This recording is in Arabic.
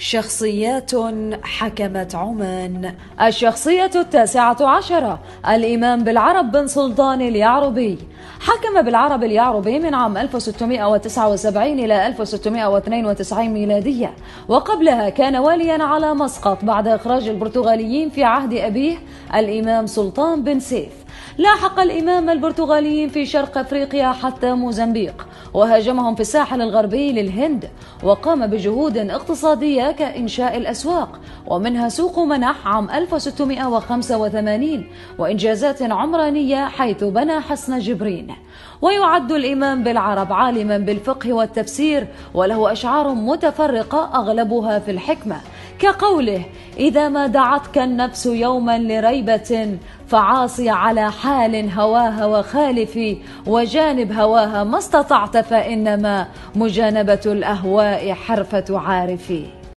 شخصيات حكمت عمان الشخصية التاسعة عشرة الإمام بالعرب بن سلطان اليعربي حكم بالعرب اليعربي من عام 1679 إلى 1692 ميلادية وقبلها كان واليا على مسقط بعد إخراج البرتغاليين في عهد أبيه الإمام سلطان بن سيف لاحق الإمام البرتغاليين في شرق أفريقيا حتى موزمبيق وهاجمهم في الساحل الغربي للهند وقام بجهود اقتصادية كإنشاء الأسواق ومنها سوق منح عام 1685 وإنجازات عمرانية حيث بنى حصن جبريل الآخرين ويعد الإمام بالعرب عالما بالفقه والتفسير وله أشعار متفرقة أغلبها في الحكمة كقوله إذا ما دعتك النفس يوما لريبة فعاصي على حال هواها وخالفي وجانب هواها ما استطعت فإنما مجانبة الأهواء حرفة عارفي